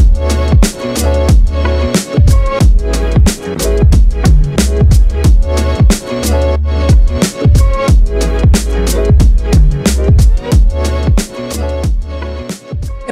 you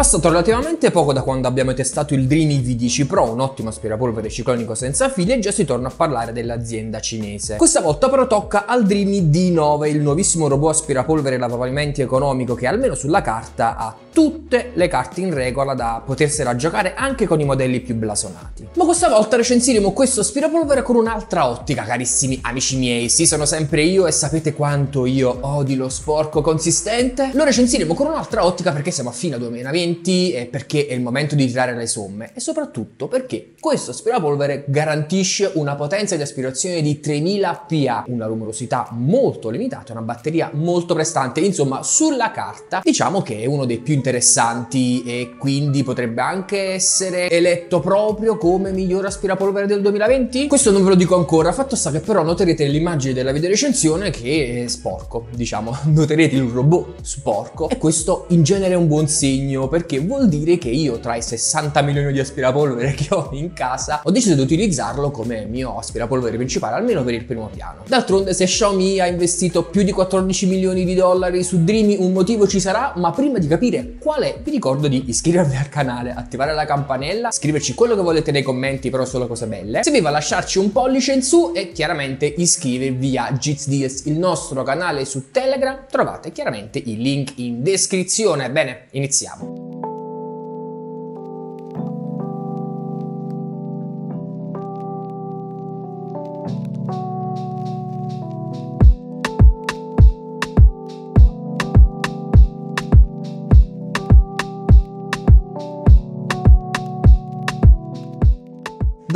passato relativamente poco da quando abbiamo testato il Dreamy V10 Pro, un ottimo aspirapolvere ciclonico senza fili, e già si torna a parlare dell'azienda cinese. Questa volta però tocca al Dreamy D9, il nuovissimo robot aspirapolvere lavavamenti economico che almeno sulla carta ha tutte le carte in regola da potersela giocare anche con i modelli più blasonati. Ma questa volta recensiremo questo aspirapolvere con un'altra ottica, carissimi amici miei. Sì, sono sempre io e sapete quanto io odio lo sporco consistente? Lo recensiremo con un'altra ottica perché siamo a fine 2020 investimenti e perché è il momento di tirare le somme e soprattutto perché questo aspirapolvere garantisce una potenza di aspirazione di 3000 PA, una rumorosità molto limitata, una batteria molto prestante, insomma sulla carta diciamo che è uno dei più interessanti e quindi potrebbe anche essere eletto proprio come miglior aspirapolvere del 2020? Questo non ve lo dico ancora, fatto sta che però noterete nell'immagine della videorecensione che è sporco, diciamo, noterete il robot sporco e questo in genere è un buon segno perché vuol dire che io tra i 60 milioni di aspirapolvere che ho in casa ho deciso di utilizzarlo come mio aspirapolvere principale, almeno per il primo piano. D'altronde se Xiaomi ha investito più di 14 milioni di dollari su Dreamy un motivo ci sarà, ma prima di capire qual è vi ricordo di iscrivervi al canale, attivare la campanella, scriverci quello che volete nei commenti, però solo cose belle. Se vi va lasciarci un pollice in su e chiaramente iscrivervi a GitsDS, il nostro canale su Telegram, trovate chiaramente il link in descrizione. Bene, iniziamo.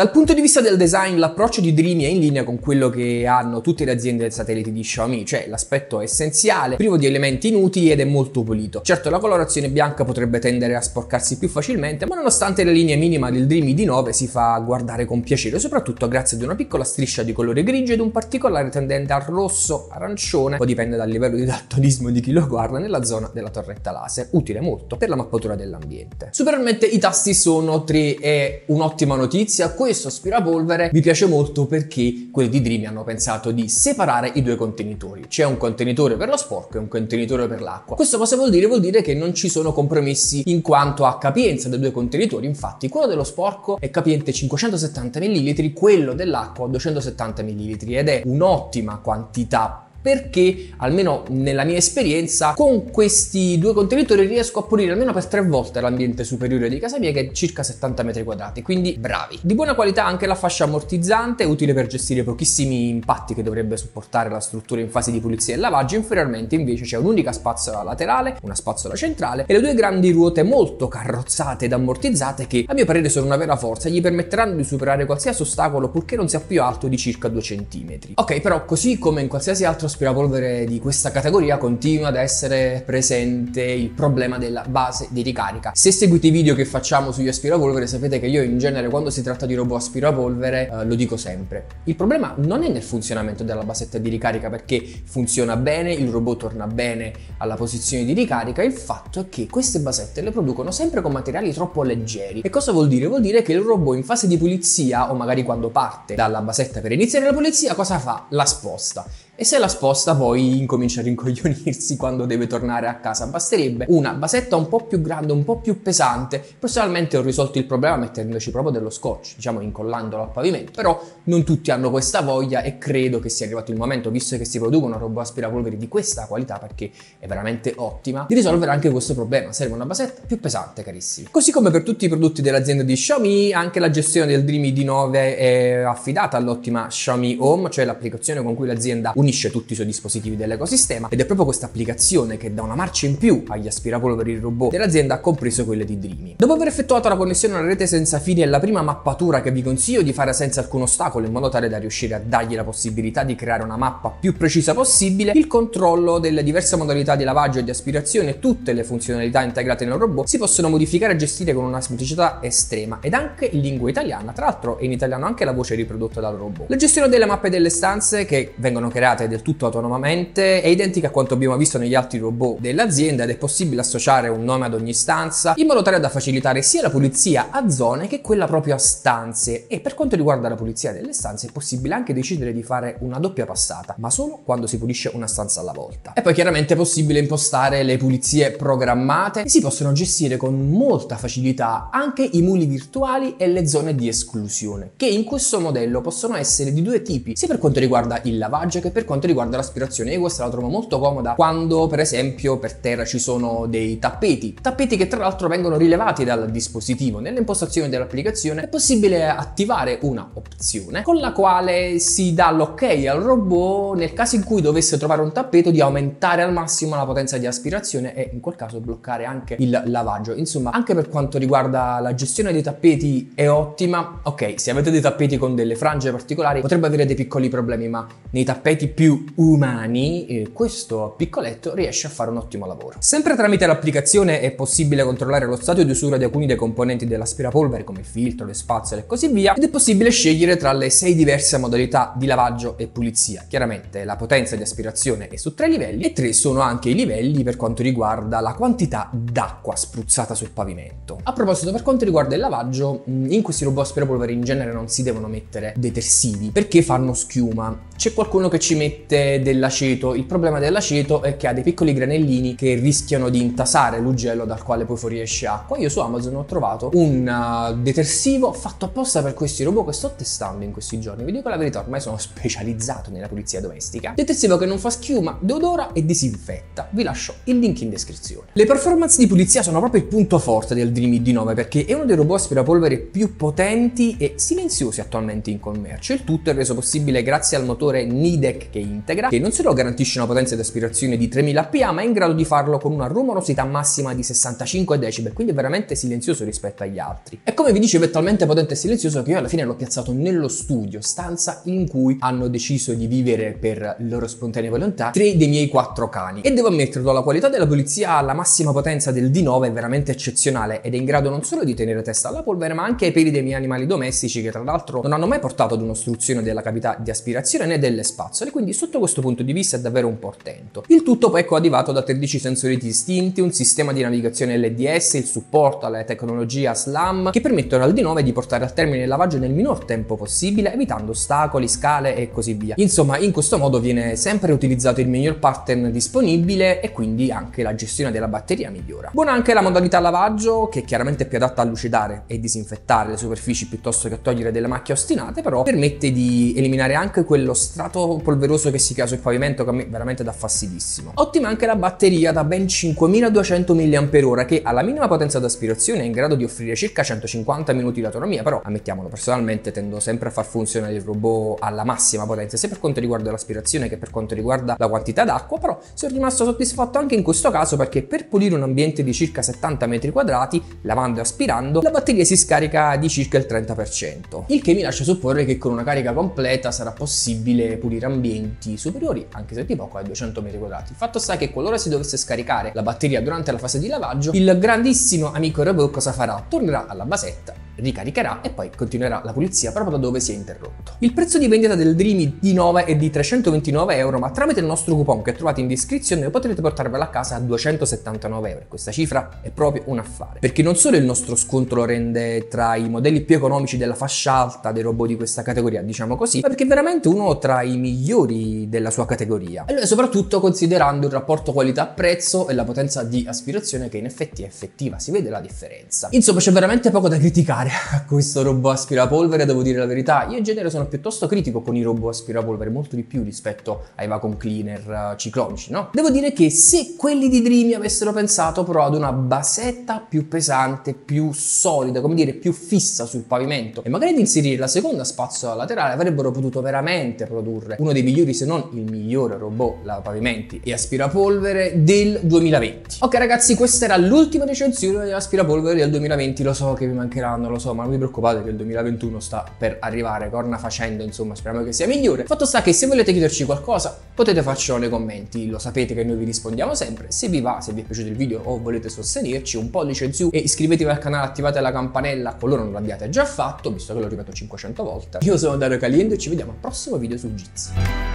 Dal punto di vista del design, l'approccio di Dreamy è in linea con quello che hanno tutte le aziende del satellite di Xiaomi, cioè l'aspetto è essenziale, privo di elementi inutili ed è molto pulito. Certo, la colorazione bianca potrebbe tendere a sporcarsi più facilmente, ma nonostante la linea minima del Dreamy ID9 si fa guardare con piacere, soprattutto grazie ad una piccola striscia di colore grigio ed un particolare tendente al rosso, arancione, poi dipende dal livello di daltonismo di chi lo guarda, nella zona della torretta laser, utile molto per la mappatura dell'ambiente. Superiormente i tasti sono 3 e un'ottima notizia, coi questo aspirapolvere mi piace molto perché quelli di Dreamy hanno pensato di separare i due contenitori. C'è un contenitore per lo sporco e un contenitore per l'acqua. Questo cosa vuol dire? Vuol dire che non ci sono compromessi in quanto a capienza dei due contenitori. Infatti, quello dello sporco è capiente 570 ml, quello dell'acqua 270 ml ed è un'ottima quantità perché almeno nella mia esperienza con questi due contenitori riesco a pulire almeno per tre volte l'ambiente superiore di casa mia che è circa 70 metri quadrati quindi bravi di buona qualità anche la fascia ammortizzante utile per gestire pochissimi impatti che dovrebbe supportare la struttura in fase di pulizia e lavaggio inferiormente invece c'è un'unica spazzola laterale una spazzola centrale e le due grandi ruote molto carrozzate ed ammortizzate che a mio parere sono una vera forza gli permetteranno di superare qualsiasi ostacolo purché non sia più alto di circa 2 cm ok però così come in qualsiasi altro aspirapolvere di questa categoria continua ad essere presente il problema della base di ricarica. Se seguite i video che facciamo sugli aspirapolvere sapete che io in genere quando si tratta di robot aspirapolvere eh, lo dico sempre. Il problema non è nel funzionamento della basetta di ricarica perché funziona bene, il robot torna bene alla posizione di ricarica, il fatto è che queste basette le producono sempre con materiali troppo leggeri. E cosa vuol dire? Vuol dire che il robot in fase di pulizia o magari quando parte dalla basetta per iniziare la pulizia cosa fa? La sposta e se la sposta poi incomincia a rincoglionirsi quando deve tornare a casa, basterebbe una basetta un po' più grande, un po' più pesante. Personalmente ho risolto il problema mettendoci proprio dello scotch, diciamo incollandolo al pavimento, però non tutti hanno questa voglia e credo che sia arrivato il momento, visto che si producono robo aspirapolveri di questa qualità perché è veramente ottima, di risolvere anche questo problema. Serve una basetta più pesante, carissimi. Così come per tutti i prodotti dell'azienda di Xiaomi, anche la gestione del Dreamy D9 è affidata all'ottima Xiaomi Home, cioè l'applicazione con cui l'azienda unisce tutti i suoi dispositivi dell'ecosistema ed è proprio questa applicazione che dà una marcia in più agli aspirapolveri robot dell'azienda, compreso quelle di Dreamy. Dopo aver effettuato la connessione alla rete senza fine e la prima mappatura che vi consiglio di fare senza alcun ostacolo in modo tale da riuscire a dargli la possibilità di creare una mappa più precisa possibile, il controllo delle diverse modalità di lavaggio e di aspirazione e tutte le funzionalità integrate nel robot si possono modificare e gestire con una semplicità estrema ed anche in lingua italiana, tra l'altro è in italiano anche la voce riprodotta dal robot. La gestione delle mappe delle stanze che vengono create create del tutto autonomamente, è identica a quanto abbiamo visto negli altri robot dell'azienda ed è possibile associare un nome ad ogni stanza in modo tale da facilitare sia la pulizia a zone che quella proprio a stanze e per quanto riguarda la pulizia delle stanze è possibile anche decidere di fare una doppia passata, ma solo quando si pulisce una stanza alla volta. E poi chiaramente è possibile impostare le pulizie programmate e si possono gestire con molta facilità anche i muli virtuali e le zone di esclusione, che in questo modello possono essere di due tipi, sia per quanto riguarda il lavaggio che per per quanto riguarda l'aspirazione. Io questa la trovo molto comoda quando per esempio per terra ci sono dei tappeti, tappeti che tra l'altro vengono rilevati dal dispositivo. Nelle impostazioni dell'applicazione è possibile attivare una opzione con la quale si dà l'ok al robot nel caso in cui dovesse trovare un tappeto di aumentare al massimo la potenza di aspirazione e in quel caso bloccare anche il lavaggio. Insomma, anche per quanto riguarda la gestione dei tappeti è ottima. Ok, se avete dei tappeti con delle frange particolari potrebbe avere dei piccoli problemi, ma nei tappeti più umani, eh, questo piccoletto riesce a fare un ottimo lavoro. Sempre tramite l'applicazione è possibile controllare lo stato di usura di alcuni dei componenti dell'aspirapolvere come il filtro, le spazzole e così via ed è possibile scegliere tra le sei diverse modalità di lavaggio e pulizia. Chiaramente la potenza di aspirazione è su tre livelli e tre sono anche i livelli per quanto riguarda la quantità d'acqua spruzzata sul pavimento. A proposito per quanto riguarda il lavaggio, mm, in questi robot aspirapolvere in genere non si devono mettere detersivi perché fanno schiuma. C'è qualcuno che ci mette mette dell'aceto. Il problema dell'aceto è che ha dei piccoli granellini che rischiano di intasare l'ugello dal quale poi fuoriesce acqua. Io su Amazon ho trovato un uh, detersivo fatto apposta per questi robot che sto testando in questi giorni. Vi dico la verità, ormai sono specializzato nella pulizia domestica. Detersivo che non fa schiuma, deodora e disinfetta. Vi lascio il link in descrizione. Le performance di pulizia sono proprio il punto forte del Dream ID9 perché è uno dei robot aspirapolvere più potenti e silenziosi attualmente in commercio. Il tutto è reso possibile grazie al motore Nidec che integra, che non solo garantisce una potenza di aspirazione di 3000 PA, ma è in grado di farlo con una rumorosità massima di 65 decibel, quindi è veramente silenzioso rispetto agli altri. E come vi dicevo è talmente potente e silenzioso che io alla fine l'ho piazzato nello studio, stanza in cui hanno deciso di vivere per loro spontanea volontà tre dei miei quattro cani. E devo ammetterlo, la qualità della pulizia alla massima potenza del D9 è veramente eccezionale ed è in grado non solo di tenere testa alla polvere, ma anche ai peli dei miei animali domestici che tra l'altro non hanno mai portato ad un'ostruzione della cavità di aspirazione né delle spazzole, Quindi quindi sotto questo punto di vista è davvero un portento. Il tutto poi è coadivato da 13 sensori distinti, un sistema di navigazione LDS, il supporto alla tecnologia SLAM che permettono al D9 di portare al termine il lavaggio nel minor tempo possibile, evitando ostacoli, scale e così via. Insomma, in questo modo viene sempre utilizzato il miglior pattern disponibile e quindi anche la gestione della batteria migliora. Buona anche la modalità lavaggio, che chiaramente è più adatta a lucidare e disinfettare le superfici piuttosto che a togliere delle macchie ostinate, però permette di eliminare anche quello strato polveroso ceroso che si crea sul pavimento che a me veramente dà fastidissimo. Ottima anche la batteria da ben 5200 mAh che alla minima potenza d'aspirazione è in grado di offrire circa 150 minuti di autonomia, però ammettiamolo, personalmente tendo sempre a far funzionare il robot alla massima potenza, sia per quanto riguarda l'aspirazione che per quanto riguarda la quantità d'acqua, però sono rimasto soddisfatto anche in questo caso perché per pulire un ambiente di circa 70 metri quadrati, lavando e aspirando, la batteria si scarica di circa il 30%, il che mi lascia supporre che con una carica completa sarà possibile pulire ambienti venti superiori anche se di poco ai 200 m2. Fatto sta che qualora si dovesse scaricare la batteria durante la fase di lavaggio, il grandissimo amico robot cosa farà? Tornerà alla basetta ricaricherà e poi continuerà la pulizia proprio da dove si è interrotto. Il prezzo di vendita del Dreamy D9 è di 329 euro, ma tramite il nostro coupon che trovate in descrizione potrete portarvelo a casa a 279 euro. Questa cifra è proprio un affare, perché non solo il nostro sconto lo rende tra i modelli più economici della fascia alta dei robot di questa categoria, diciamo così, ma perché è veramente uno tra i migliori della sua categoria. E soprattutto considerando il rapporto qualità-prezzo e la potenza di aspirazione che in effetti è effettiva, si vede la differenza. Insomma, c'è veramente poco da criticare fare a questo robot aspirapolvere, devo dire la verità. Io in genere sono piuttosto critico con i robot aspirapolvere, molto di più rispetto ai vacuum cleaner eh, ciclonici, no? Devo dire che se quelli di Dreamy avessero pensato però ad una basetta più pesante, più solida, come dire, più fissa sul pavimento e magari di inserire la seconda spazzola laterale, avrebbero potuto veramente produrre uno dei migliori, se non il migliore robot pavimenti e aspirapolvere del 2020. Ok ragazzi, questa era l'ultima recensione dell'aspirapolvere del 2020, lo so che vi mancheranno lo so, ma non vi preoccupate che il 2021 sta per arrivare, corna facendo, insomma, speriamo che sia migliore. Fatto sta che se volete chiederci qualcosa, potete farcelo nei commenti, lo sapete che noi vi rispondiamo sempre. Se vi va, se vi è piaciuto il video o volete sostenerci, un pollice in su e iscrivetevi al canale, attivate la campanella, qualora non l'abbiate già fatto, visto che lo ripeto 500 volte. Io sono Dario Caliendo e ci vediamo al prossimo video su Jitsi.